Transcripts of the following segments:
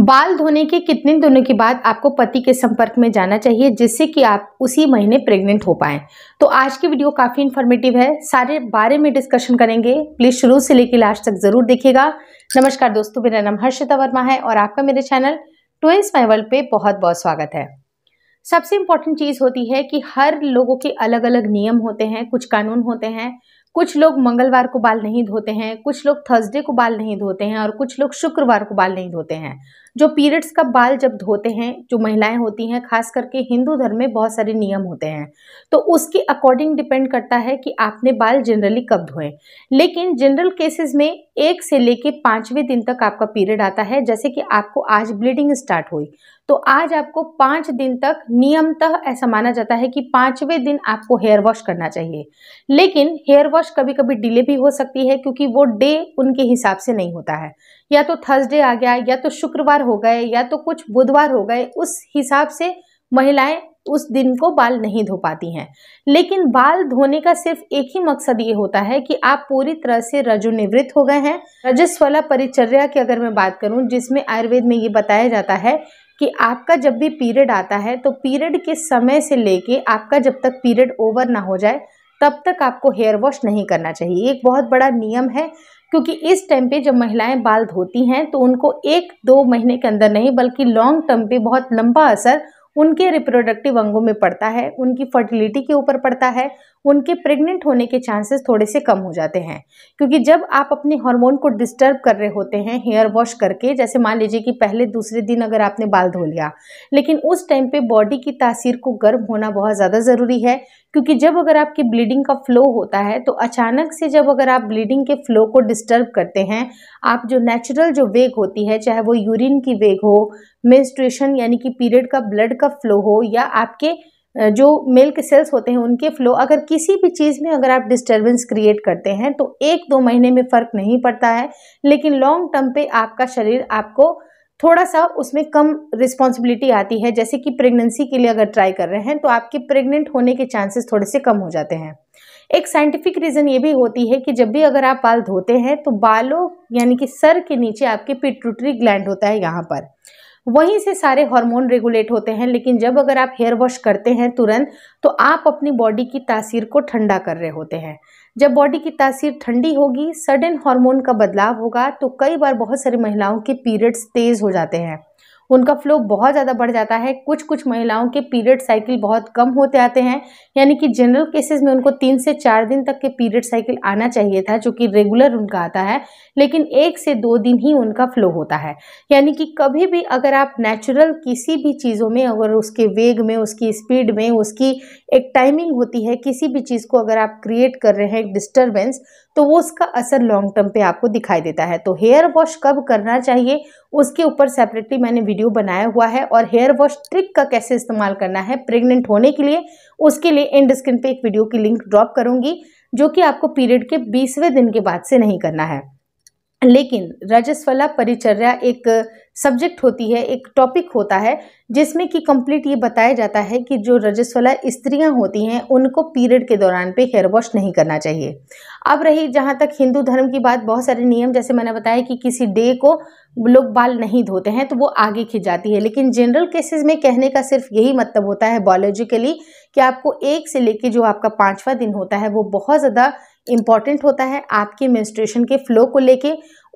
बाल धोने के कितने दिनों के बाद आपको पति के संपर्क में जाना चाहिए जिससे कि आप उसी महीने प्रेग्नेंट हो पाएं तो आज की वीडियो काफ़ी इन्फॉर्मेटिव है सारे बारे में डिस्कशन करेंगे प्लीज़ शुरू से लेकर लास्ट तक ज़रूर देखिएगा नमस्कार दोस्तों मेरा नाम हर्षिता वर्मा है और आपका मेरे चैनल ट्वेंस माई वर्ल्ड पे बहुत बहुत स्वागत है सबसे इम्पॉर्टेंट चीज़ होती है कि हर लोगों के अलग अलग नियम होते हैं कुछ कानून होते हैं कुछ लोग मंगलवार को बाल नहीं धोते हैं कुछ लोग थर्सडे को बाल नहीं धोते हैं और कुछ लोग शुक्रवार को बाल नहीं धोते हैं जो पीरियड्स का बाल जब धोते हैं जो महिलाएं होती हैं खास करके हिंदू धर्म में बहुत सारे नियम होते हैं तो उसके अकॉर्डिंग डिपेंड करता है कि आपने बाल जनरली कब धोएं लेकिन जनरल केसेस में एक से लेके पाँचवें दिन तक आपका पीरियड आता है जैसे कि आपको आज ब्लीडिंग स्टार्ट हुई तो आज आपको पाँच दिन तक नियमतः ऐसा माना जाता है कि पाँचवें दिन आपको हेयर वॉश करना चाहिए लेकिन हेयर वॉश कभी कभी डिले भी हो सकती है क्योंकि वो डे उनके हिसाब से नहीं होता है या तो थर्सडे आ गया या तो शुक्रवार हो गए या तो कुछ बुधवार हो गए उस हिसाब से महिलाएं उस दिन को बाल नहीं धो पाती हैं लेकिन बाल धोने का सिर्फ एक ही मकसद ये होता है कि आप पूरी तरह से रजोनिवृत्त हो गए हैं रजस्वला परिचर्या की अगर मैं बात करूँ जिसमें आयुर्वेद में ये बताया जाता है कि आपका जब भी पीरियड आता है तो पीरियड के समय से लेके आपका जब तक पीरियड ओवर ना हो जाए तब तक आपको हेयर वॉश नहीं करना चाहिए एक बहुत बड़ा नियम है क्योंकि इस टाइम पे जब महिलाएं बाल धोती हैं तो उनको एक दो महीने के अंदर नहीं बल्कि लॉन्ग टर्म पे बहुत लंबा असर उनके रिप्रोडक्टिव अंगों में पड़ता है उनकी फर्टिलिटी के ऊपर पड़ता है उनके प्रेग्नेंट होने के चांसेस थोड़े से कम हो जाते हैं क्योंकि जब आप अपने हार्मोन को डिस्टर्ब कर रहे होते हैं हेयर वॉश करके जैसे मान लीजिए कि पहले दूसरे दिन अगर आपने बाल धो लिया लेकिन उस टाइम पे बॉडी की तासीर को गर्म होना बहुत ज़्यादा ज़रूरी है क्योंकि जब अगर आपकी ब्लीडिंग का फ्लो होता है तो अचानक से जब अगर आप ब्लीडिंग के फ्लो को डिस्टर्ब करते हैं आप जो नेचुरल जो वेग होती है चाहे वो यूरिन की वेग हो मेंस्ट्रुएशन यानी कि पीरियड का ब्लड का फ्लो हो या आपके जो मिल्क सेल्स होते हैं उनके फ्लो अगर किसी भी चीज़ में अगर आप डिस्टर्बेंस क्रिएट करते हैं तो एक दो महीने में फ़र्क नहीं पड़ता है लेकिन लॉन्ग टर्म पे आपका शरीर आपको थोड़ा सा उसमें कम रिस्पॉन्सिबिलिटी आती है जैसे कि प्रेगनेंसी के लिए अगर ट्राई कर रहे हैं तो आपके प्रेग्नेंट होने के चांसेस थोड़े से कम हो जाते हैं एक साइंटिफिक रीज़न ये भी होती है कि जब भी अगर आप बाल धोते हैं तो बालों यानी कि सर के नीचे आपके पिट्रूटरी ग्लैंड होता है यहाँ पर वहीं से सारे हार्मोन रेगुलेट होते हैं लेकिन जब अगर आप हेयर वॉश करते हैं तुरंत तो आप अपनी बॉडी की तासीर को ठंडा कर रहे होते हैं जब बॉडी की तासीर ठंडी होगी सडन हार्मोन का बदलाव होगा तो कई बार बहुत सारी महिलाओं के पीरियड्स तेज़ हो जाते हैं उनका फ्लो बहुत ज़्यादा बढ़ जाता है कुछ कुछ महिलाओं के पीरियड साइकिल बहुत कम होते आते हैं यानी कि जनरल केसेस में उनको तीन से चार दिन तक के पीरियड साइकिल आना चाहिए था जो कि रेगुलर उनका आता है लेकिन एक से दो दिन ही उनका फ्लो होता है यानी कि कभी भी अगर आप नेचुरल किसी भी चीज़ों में अगर उसके वेग में उसकी स्पीड में उसकी एक टाइमिंग होती है किसी भी चीज़ को अगर आप क्रिएट कर रहे हैं डिस्टर्बेंस तो वो उसका असर लॉन्ग टर्म पे आपको दिखाई देता है तो हेयर वॉश कब करना चाहिए उसके ऊपर सेपरेटली मैंने वीडियो बनाया हुआ है और हेयर वॉश ट्रिक का कैसे इस्तेमाल करना है प्रेग्नेंट होने के लिए उसके लिए एंड स्क्रीन पर एक वीडियो की लिंक ड्रॉप करूँगी जो कि आपको पीरियड के बीसवें दिन के बाद से नहीं करना है लेकिन रजस्वला परिचर्या एक सब्जेक्ट होती है एक टॉपिक होता है जिसमें कि कंप्लीट ये बताया जाता है कि जो रजस्वला स्त्रियां होती हैं उनको पीरियड के दौरान पे हेयर वॉश नहीं करना चाहिए अब रही जहाँ तक हिंदू धर्म की बात बहुत सारे नियम जैसे मैंने बताया कि किसी डे को लोग बाल नहीं धोते हैं तो वो आगे खिंच जाती है लेकिन जनरल केसेस में कहने का सिर्फ यही मतलब होता है बायोलॉजिकली कि आपको एक से लेके जो आपका पाँचवा दिन होता है वो बहुत ज़्यादा इम्पॉर्टेंट होता है आपके मेंस्ट्रुएशन के फ्लो को लेके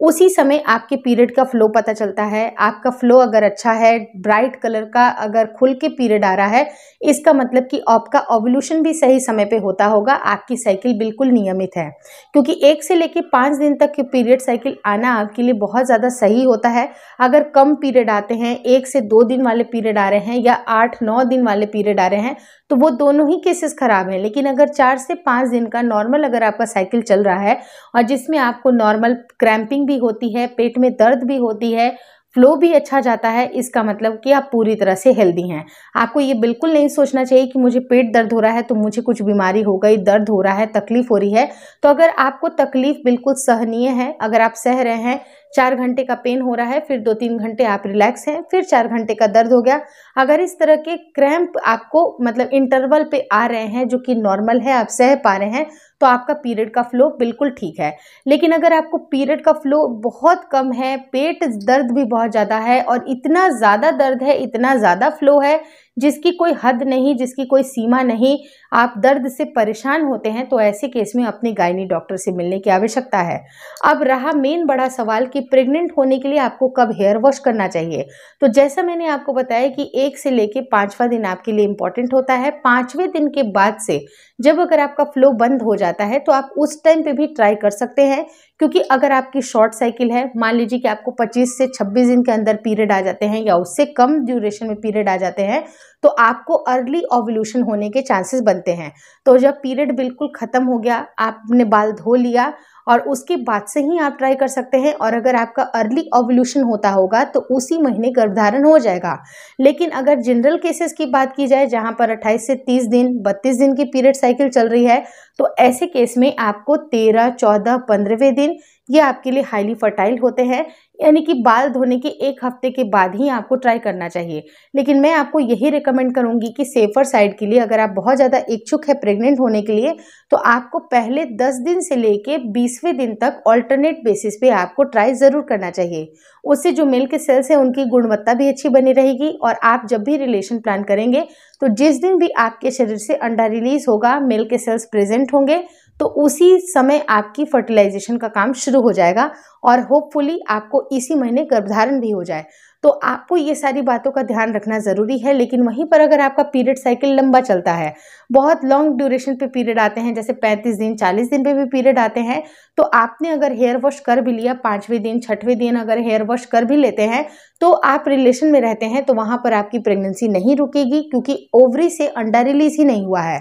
उसी समय आपके पीरियड का फ्लो पता चलता है आपका फ्लो अगर अच्छा है ब्राइट कलर का अगर खुल के पीरियड आ रहा है इसका मतलब कि आपका ओवल्यूशन भी सही समय पे होता होगा आपकी साइकिल बिल्कुल नियमित है क्योंकि एक से लेकर पाँच दिन तक पीरियड साइकिल आना आपके लिए बहुत ज़्यादा सही होता है अगर कम पीरियड आते हैं एक से दो दिन वाले पीरियड आ रहे हैं या आठ नौ दिन वाले पीरियड आ रहे हैं तो वो दोनों ही केसेस ख़राब हैं लेकिन अगर चार से पाँच दिन का नॉर्मल अगर आपका साइकिल चल रहा है और जिसमें आपको नॉर्मल क्रैम्पिंग ब्लीडिंग भी होती है पेट में दर्द भी होती है फ्लो भी अच्छा जाता है इसका मतलब कि आप पूरी तरह से हेल्दी हैं आपको ये बिल्कुल नहीं सोचना चाहिए कि मुझे पेट दर्द हो रहा है तो मुझे कुछ बीमारी हो गई दर्द हो रहा है तकलीफ हो रही है तो अगर आपको तकलीफ बिल्कुल सहनीय है अगर आप सह रहे हैं चार घंटे का पेन हो रहा है फिर दो तीन घंटे आप रिलैक्स हैं फिर चार घंटे का दर्द हो गया अगर इस तरह के क्रैम्प आपको मतलब इंटरवल पे आ रहे हैं जो कि नॉर्मल है आप सह पा रहे हैं तो आपका पीरियड का फ्लो बिल्कुल ठीक है लेकिन अगर आपको पीरियड का फ्लो बहुत कम है पेट दर्द भी बहुत ज़्यादा है और इतना ज़्यादा दर्द है इतना ज़्यादा फ्लो है जिसकी कोई हद नहीं जिसकी कोई सीमा नहीं आप दर्द से परेशान होते हैं तो ऐसे केस में अपने गायनी डॉक्टर से मिलने की आवश्यकता है अब रहा मेन बड़ा सवाल कि प्रेग्नेंट होने के लिए आपको कब हेयर वॉश करना चाहिए तो जैसा मैंने आपको बताया कि एक से लेके पाँचवा दिन आपके लिए इंपॉर्टेंट होता है पाँचवें दिन के बाद से जब अगर आपका फ्लो बंद हो जाता है तो आप उस टाइम पर भी ट्राई कर सकते हैं क्योंकि अगर आपकी शॉर्ट साइकिल है मान लीजिए कि आपको 25 से 26 दिन के अंदर पीरियड आ जाते हैं या उससे कम ड्यूरेशन में पीरियड आ जाते हैं तो आपको अर्ली ओवल्यूशन होने के चांसेस बनते हैं तो जब पीरियड बिल्कुल ख़त्म हो गया आपने बाल धो लिया और उसके बाद से ही आप ट्राई कर सकते हैं और अगर आपका अर्ली ओवल्यूशन होता होगा तो उसी महीने गर्भधारण हो जाएगा लेकिन अगर जनरल केसेस की बात की जाए जहां पर 28 से 30 दिन 32 दिन की पीरियड साइकिल चल रही है तो ऐसे केस में आपको 13, 14, पंद्रहवें दिन ये आपके लिए हाईली फर्टाइल होते हैं यानी कि बाल धोने के एक हफ्ते के बाद ही आपको ट्राई करना चाहिए लेकिन मैं आपको यही रिकमेंड करूंगी कि सेफर साइड के लिए अगर आप बहुत ज़्यादा इच्छुक है प्रेग्नेंट होने के लिए तो आपको पहले 10 दिन से लेके 20वें दिन तक ऑल्टरनेट बेसिस पे आपको ट्राई ज़रूर करना चाहिए उससे जो मिल्क सेल्स हैं उनकी गुणवत्ता भी अच्छी बनी रहेगी और आप जब भी रिलेशन प्लान करेंगे तो जिस दिन भी आपके शरीर से अंडा रिलीज होगा मिल्क सेल्स प्रेजेंट होंगे तो उसी समय आपकी फर्टिलाइजेशन का काम शुरू हो जाएगा और होपफुली आपको इसी महीने गर्भधारण भी हो जाए तो आपको ये सारी बातों का ध्यान रखना ज़रूरी है लेकिन वहीं पर अगर आपका पीरियड साइकिल लंबा चलता है बहुत लॉन्ग ड्यूरेशन पे पीरियड आते हैं जैसे 35 दिन 40 दिन पे भी पीरियड आते हैं तो आपने अगर हेयर वॉश कर भी लिया पाँचवें दिन छठवें दिन अगर हेयर वॉश कर भी लेते हैं तो आप रिलेशन में रहते हैं तो वहाँ पर आपकी प्रेगनेंसी नहीं रुकेगी क्योंकि ओवरी से अंडा रिलीज ही नहीं हुआ है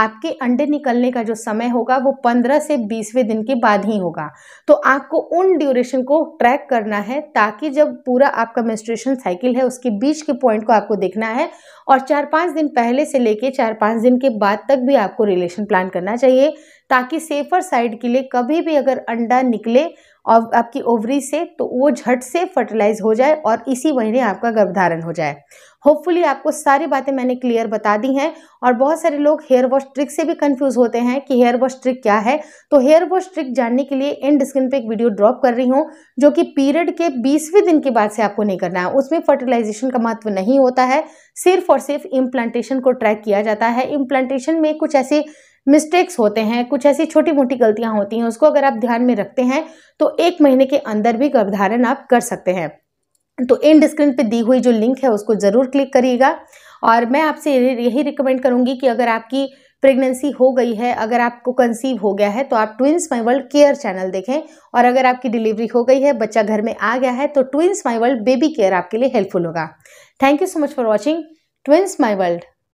आपके अंडे निकलने का जो समय होगा वो पंद्रह से बीसवें दिन के बाद ही होगा तो आपको उन ड्यूरेशन को ट्रैक करना है ताकि जब पूरा आपका मेस्ट्रेशन साइकिल है उसके बीच के पॉइंट को आपको देखना है और चार पाँच दिन पहले से लेके चार पाँच दिन के बाद तक भी आपको रिलेशन प्लान करना चाहिए ताकि सेफर साइड के लिए कभी भी अगर अंडा निकले और आपकी ओवरी से तो वो झट से फर्टिलाइज हो जाए और इसी महीने आपका गर्भधारण हो जाए होपफुली आपको सारी बातें मैंने क्लियर बता दी हैं और बहुत सारे लोग हेयर वॉश ट्रिक से भी कंफ्यूज होते हैं कि हेयर वॉश ट्रिक क्या है तो हेयर वॉश ट्रिक जानने के लिए एंड स्क्रीन पे एक वीडियो ड्रॉप कर रही हूँ जो कि पीरियड के बीसवें दिन के बाद से आपको नहीं करना है उसमें फर्टिलाइजेशन का महत्व नहीं होता है सिर्फ और सिर्फ इम्प्लांटेशन को ट्रैक किया जाता है इम्प्लांटेशन में कुछ ऐसे मिस्टेक्स होते हैं कुछ ऐसी छोटी मोटी गलतियां होती हैं उसको अगर आप ध्यान में रखते हैं तो एक महीने के अंदर भी गर्भधारण आप कर सकते हैं तो इन डिस्क्रिप्ट पे दी हुई जो लिंक है उसको ज़रूर क्लिक करिएगा और मैं आपसे यही रिकमेंड करूँगी कि अगर आपकी प्रेगनेंसी हो गई है अगर आपको कंसीव हो गया है तो आप twins my world care channel देखें और अगर आपकी डिलीवरी हो गई है बच्चा घर में आ गया है तो twins my world baby care आपके लिए हेल्पफुल होगा thank you so much for watching twins my world